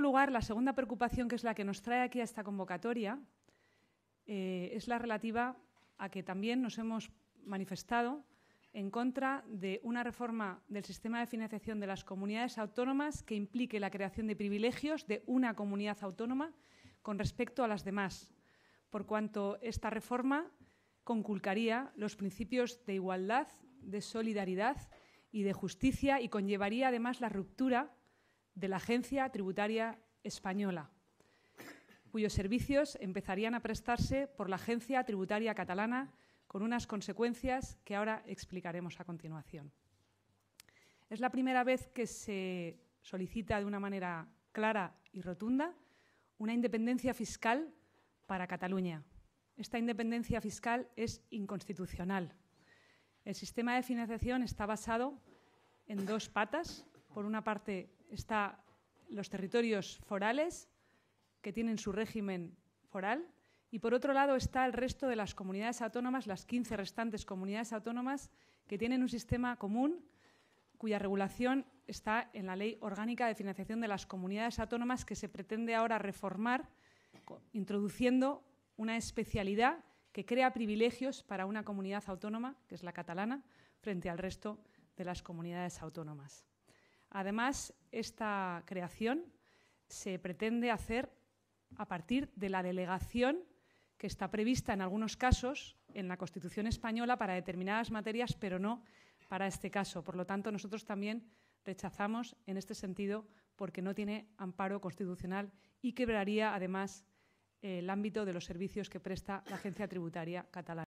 lugar, la segunda preocupación que es la que nos trae aquí a esta convocatoria eh, es la relativa a que también nos hemos manifestado en contra de una reforma del sistema de financiación de las comunidades autónomas que implique la creación de privilegios de una comunidad autónoma con respecto a las demás, por cuanto esta reforma conculcaría los principios de igualdad, de solidaridad y de justicia y conllevaría además la ruptura de la Agencia Tributaria Española, cuyos servicios empezarían a prestarse por la Agencia Tributaria Catalana con unas consecuencias que ahora explicaremos a continuación. Es la primera vez que se solicita de una manera clara y rotunda una independencia fiscal para Cataluña. Esta independencia fiscal es inconstitucional. El sistema de financiación está basado en dos patas. Por una parte, está los territorios forales, que tienen su régimen foral, y por otro lado está el resto de las comunidades autónomas, las 15 restantes comunidades autónomas, que tienen un sistema común cuya regulación está en la Ley Orgánica de Financiación de las Comunidades Autónomas que se pretende ahora reformar introduciendo una especialidad que crea privilegios para una comunidad autónoma, que es la catalana, frente al resto de las comunidades autónomas. Además, esta creación se pretende hacer a partir de la delegación que está prevista en algunos casos en la Constitución española para determinadas materias, pero no para este caso. Por lo tanto, nosotros también rechazamos en este sentido porque no tiene amparo constitucional y quebraría, además, el ámbito de los servicios que presta la agencia tributaria catalana.